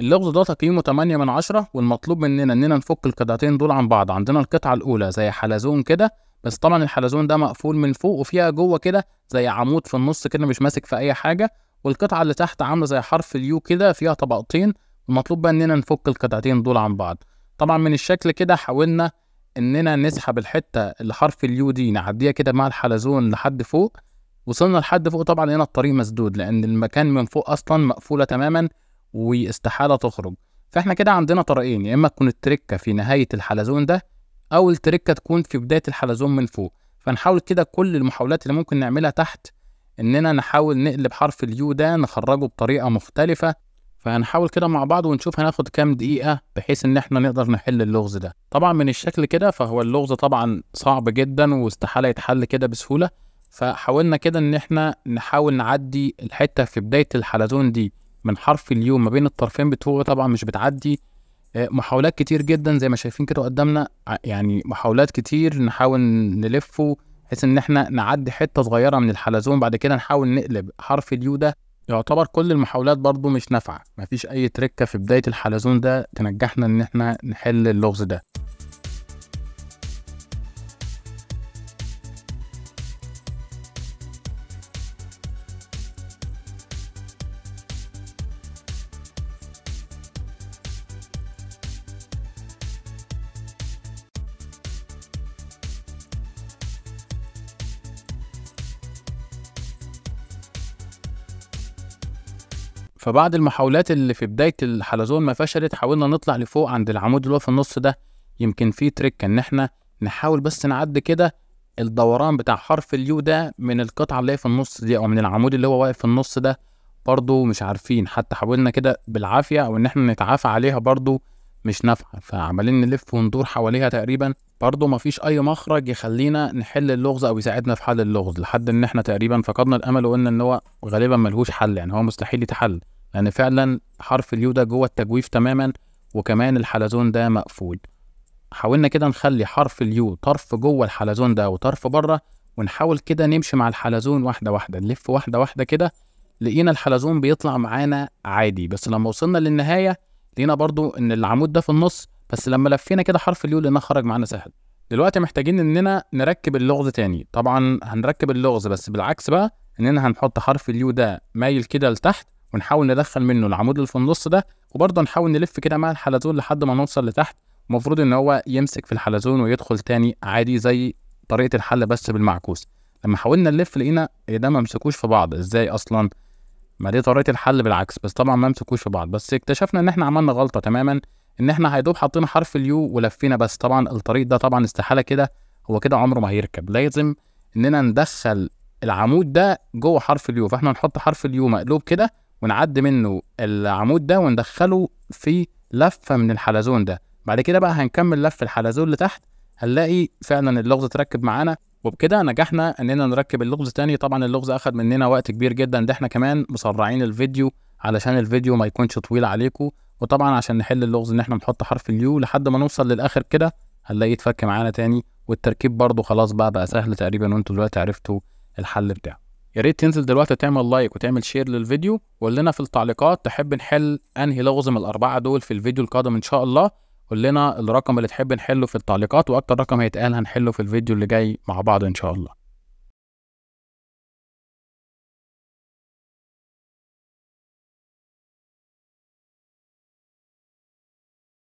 اللغز ده تقييمه 8 من 10 والمطلوب مننا اننا نفك القطعتين دول عن بعض عندنا القطعه الاولى زي حلزون كده بس طبعا الحلزون ده مقفول من فوق وفيها جوه كده زي عمود في النص كده مش ماسك في اي حاجه والقطعه اللي تحت عامله زي حرف اليو كده فيها طبقتين المطلوب بقى اننا نفك القطعتين دول عن بعض طبعا من الشكل كده حاولنا اننا نسحب الحته اللي حرف اليو دي نعديها كده مع الحلزون لحد فوق وصلنا لحد فوق طبعا هنا الطريق مسدود لان المكان من فوق اصلا مقفوله تماما واستحاله تخرج فاحنا كده عندنا طريقين يا اما تكون التركه في نهايه الحلزون ده او التركه تكون في بدايه الحلزون من فوق فنحاول كده كل المحاولات اللي ممكن نعملها تحت اننا نحاول نقلب حرف اليو ده نخرجه بطريقه مختلفه فهنحاول كده مع بعض ونشوف هناخد كام دقيقة بحيث إن إحنا نقدر نحل اللغز ده. طبعا من الشكل كده فهو اللغز طبعا صعب جدا واستحالة يتحل كده بسهولة فحاولنا كده إن إحنا نحاول نعدي الحتة في بداية الحلزون دي من حرف اليو ما بين الطرفين بتوه طبعا مش بتعدي آه، محاولات كتير جدا زي ما شايفين كده قدامنا يعني محاولات كتير نحاول نلفه بحيث ان احنا نعدي حته صغيره من الحلزون بعد كده نحاول نقلب حرف اليو ده يعتبر كل المحاولات برضو مش نافعه مفيش اي تركه في بدايه الحلزون ده تنجحنا ان احنا نحل اللغز ده فبعد المحاولات اللي في بداية الحلزون ما فشلت حاولنا نطلع لفوق عند العمود اللي هو في النص ده يمكن فيه تريك ان احنا نحاول بس نعدي كده الدوران بتاع حرف اليو ده من القطعة اللي هي في النص دي او من العمود اللي هو واقف في النص ده برضو مش عارفين حتى حاولنا كده بالعافية او ان احنا نتعافى عليها برضو مش نافعه فعمالين نلف وندور حواليها تقريبا برضه مفيش اي مخرج يخلينا نحل اللغز او يساعدنا في حل اللغز لحد ان احنا تقريبا فقدنا الامل وقلنا ان هو غالبا ملهوش حل يعني هو مستحيل يتحل لان فعلا حرف اليو ده جوه التجويف تماما وكمان الحلزون ده مقفول حاولنا كده نخلي حرف اليو طرف جوه الحلزون ده وطرف بره ونحاول كده نمشي مع الحلزون واحده واحده نلف واحده واحده كده لقينا الحلزون بيطلع معانا عادي بس لما وصلنا للنهايه لقينا برضو ان العمود ده في النص بس لما لفينا كده حرف اليو لقيناه خرج معانا سهل دلوقتي محتاجين اننا نركب اللغز تاني طبعا هنركب اللغز بس بالعكس بقى اننا هنحط حرف اليو ده مايل كده لتحت ونحاول ندخل منه العمود اللي في النص ده وبرضه نحاول نلف كده مع الحلزون لحد ما نوصل لتحت المفروض ان هو يمسك في الحلزون ويدخل تاني عادي زي طريقه الحل بس بالمعكوس لما حاولنا نلف لقينا إيه ده ما مسكوش في بعض ازاي اصلا ما دي طريقه الحل بالعكس بس طبعا ما مسكوش في بعض بس اكتشفنا ان احنا عملنا غلطه تماما ان احنا هيدوب حطينا حرف اليو ولفينا بس طبعا الطريق ده طبعا استحاله كده هو كده عمره ما هيركب لازم اننا ندخل العمود ده جوه حرف اليو فاحنا هنحط حرف اليو مقلوب كده ونعدي منه العمود ده وندخله في لفه من الحلزون ده بعد كده بقى هنكمل لف الحلزون لتحت هنلاقي فعلا اللغز اتركب معانا وبكده نجحنا اننا نركب اللغز تاني طبعا اللغز اخد مننا وقت كبير جدا ده احنا كمان مسرعين الفيديو علشان الفيديو ما يكونش طويل عليكم وطبعا عشان نحل اللغز ان احنا نحط حرف اليو لحد ما نوصل للاخر كده هنلاقيه اتفك معانا تاني والتركيب برضو خلاص بقى بقى سهل تقريبا وانتم دلوقتي عرفتوا الحل بتاعه يا ريت تنزل دلوقتي تعمل لايك وتعمل شير للفيديو وقول لنا في التعليقات تحب نحل انهي لغز من الاربعه دول في الفيديو القادم ان شاء الله قول لنا الرقم اللي تحب نحله في التعليقات واكتر رقم هيتقال هنحله في الفيديو اللي جاي مع بعض ان شاء الله